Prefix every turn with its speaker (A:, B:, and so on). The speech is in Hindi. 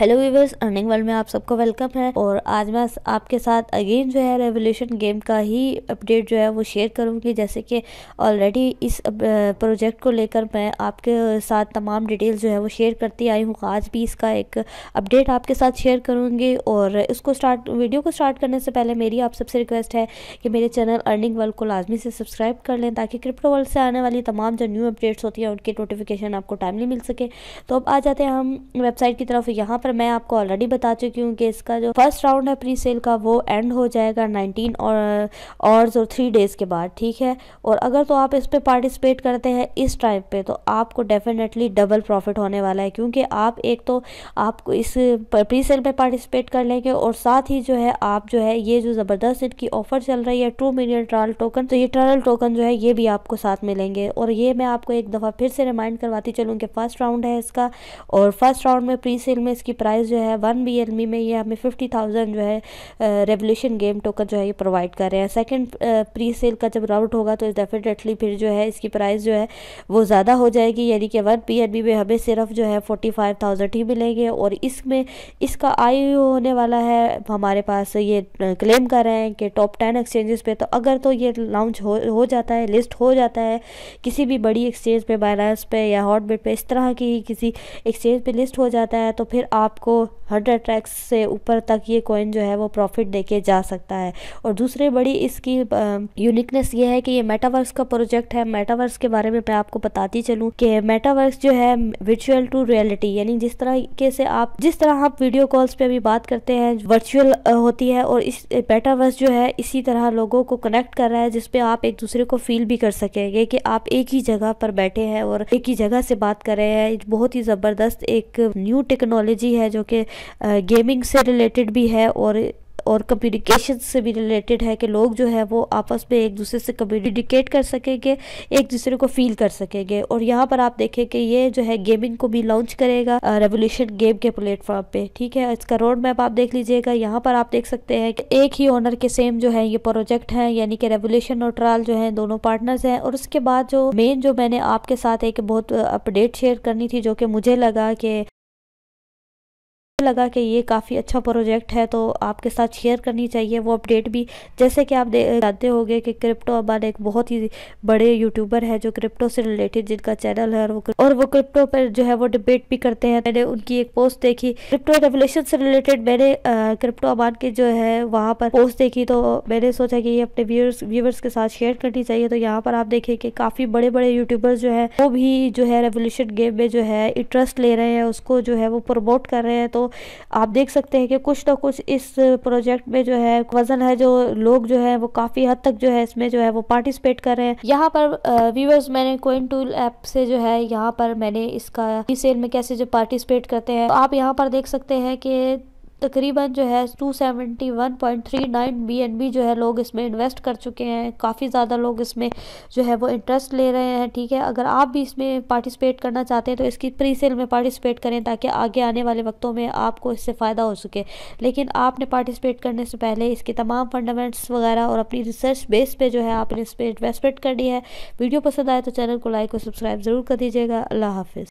A: हेलो व्यूवर्स अर्निंग वर्ल्ड में आप सबको वेलकम है और आज मैं आपके साथ अगेन जो है रेवोल्यूशन गेम का ही अपडेट जो है वो शेयर करूंगी जैसे कि ऑलरेडी इस प्रोजेक्ट को लेकर मैं आपके साथ तमाम डिटेल्स जो है वो शेयर करती आई हूँ आज भी इसका एक अपडेट आपके साथ शेयर करूंगी और इसको स्टार्ट वीडियो को स्टार्ट करने से पहले मेरी आप सबसे रिक्वेस्ट है कि मेरे चैनल अर्निंग वर्ल्ड को लाजमी से सब्सक्राइब कर लें ताकि क्रिप्टो वर्ल्ड से आने वाली तमाम जो न्यू अपडेट्स होती हैं उनकी नोटिफिकेशन आपको टाइमली मिल सके तो अब आ जाते हैं हम वेबसाइट की तरफ यहाँ पर मैं आपको ऑलरेडी बता चुकी हूँ कि इसका जो फर्स्ट राउंड है प्री सेल का वो एंड हो जाएगा नाइनटीन और आवर्स और थ्री डेज़ के बाद ठीक है और अगर तो आप इस पर पार्टिसिपेट करते हैं इस टाइम पे तो आपको डेफिनेटली डबल प्रॉफिट होने वाला है क्योंकि आप एक तो आप इस प्री सेल पर पार्टिसिपेट कर लेंगे और साथ ही जो है आप जो है ये जो ज़बरदस्त इनकी ऑफर चल रही है टू मिलियन ट्रायल टोकन तो ये ट्रायल टोकन जो है ये भी आपको साथ मिलेंगे और ये मैं आपको एक दफ़ा फिर से रिमाइंड करवाती चलूँ कि फ़र्स्ट राउंड है इसका और फर्स्ट राउंड में प्री सेल में इसकी प्राइस जो है वन बी में ये हमें फिफ्टी थाउजेंड जो है रेवोल्यूशन गेम टोकन जो है ये प्रोवाइड कर रहे हैं सेकेंड प्री सेल का जब राउट होगा तो डेफिनेटली फिर जो है इसकी प्राइस जो है वो ज़्यादा हो जाएगी यानी कि वन बी में हमें सिर्फ जो है फोर्टी फाइव थाउजेंड ही मिलेंगे और इसमें इसका आई होने वाला है हमारे पास ये क्लेम कर रहे हैं कि टॉप टेन एक्सचेंजेस पे तो अगर तो ये लॉन्च हो हो जाता है लिस्ट हो जाता है किसी भी बड़ी एक्सचेंज पे बाइनांस पे या हॉटबेट पे इस तरह की किसी एक्सचेंज पे लिस्ट हो जाता है तो फिर आप आपको हंड्रेड ट्रैक्स से ऊपर तक ये कॉइन जो है वो प्रॉफिट देके जा सकता है और दूसरी बड़ी इसकी यूनिकनेस ये है कि ये मेटावर्स का प्रोजेक्ट है मेटावर्स के बारे में मैं आपको बताती चलूँ कि मेटावर्स जो है वर्चुअल टू रियलिटी यानी जिस तरीके से आप जिस तरह आप वीडियो कॉल्स पे अभी बात करते हैं वर्चुअल होती है और इस मेटावर्स जो है इसी तरह लोगों को कनेक्ट कर रहा है जिसपे आप एक दूसरे को फील भी कर सकेंगे कि आप एक ही जगह पर बैठे हैं और एक ही जगह से बात कर रहे हैं बहुत ही ज़बरदस्त एक न्यू टेक्नोलॉजी भी है जो कि गेमिंग से रिलेटेड भी है और और कम्युनिकेशन से भी रिलेटेड है कि लोग जो है वो आपस में एक दूसरे से कम्युनिकेट कर सकेंगे एक दूसरे को फील कर सकेंगे और यहाँ पर आप देखें कि ये जो है गेमिंग को भी लॉन्च करेगा रेवोल्यूशन गेम के प्लेटफॉर्म पे ठीक है इसका रोड मैप आप देख लीजिएगा यहाँ पर आप देख सकते हैं कि एक ही ओनर के सेम जो है ये प्रोजेक्ट है यानी कि रेवोल्यूशन और ट्रायल जो है दोनों पार्टनर्स हैं और उसके बाद जो मेन जो मैंने आपके साथ एक बहुत अपडेट शेयर करनी थी जो कि मुझे लगा कि लगा कि ये काफ़ी अच्छा प्रोजेक्ट है तो आपके साथ शेयर करनी चाहिए वो अपडेट भी जैसे कि आप जानते हो कि क्रिप्टो अबान एक बहुत ही बड़े यूट्यूबर है जो क्रिप्टो से रिलेटेड जिनका चैनल है और वो और वो क्रिप्टो पर जो है वो डिबेट भी करते हैं मैंने उनकी एक पोस्ट देखी क्रिप्टो रेवोल्यूशन से रिलेटेड मैंने क्रिप्टो अबान के जो है वहाँ पर पोस्ट देखी तो मैंने सोचा कि ये अपने व्यूअर्स व्यूअर्स के साथ शेयर करनी चाहिए तो यहाँ पर आप देखें कि काफ़ी बड़े बड़े यूट्यूबर्स जो है वो भी जो है रेवोल्यूशन गेम में जो है इंटरेस्ट ले रहे हैं उसको जो है वो प्रमोट कर रहे हैं तो आप देख सकते हैं कि कुछ ना कुछ इस प्रोजेक्ट में जो है वजन है जो लोग जो है वो काफ़ी हद तक जो है इसमें जो है वो पार्टिसिपेट कर रहे हैं यहाँ पर व्यूवर्स मैंने कोइन टूल ऐप से जो है यहाँ पर मैंने इसका सेल में कैसे जो पार्टिसिपेट करते हैं तो आप यहाँ पर देख सकते हैं कि तकरीबन जो है two seventy one point three nine B N B जो है लोग इसमें इन्वेस्ट कर चुके हैं काफ़ी ज़्यादा लोग इसमें जो है वो इंटरेस्ट ले रहे हैं ठीक है अगर आप भी इसमें पार्टिसिपेट करना चाहते हैं तो इसकी प्री सेल में पार्टिसिपेट करें ताकि आगे आने वाले वक्तों में आपको इससे फ़ायदा हो सके लेकिन आपने पार्टिसिपेट करने से पहले इसके तमाम फंडामेंट्स वगैरह और अपनी रिसर्च बेस पर जो है आपने इस पर इन्वेस्टमेंट करनी है वीडियो पसंद आए तो चैनल को लाइक और सब्सक्राइब ज़रूर कर दीजिएगा अल्लाह हाफ़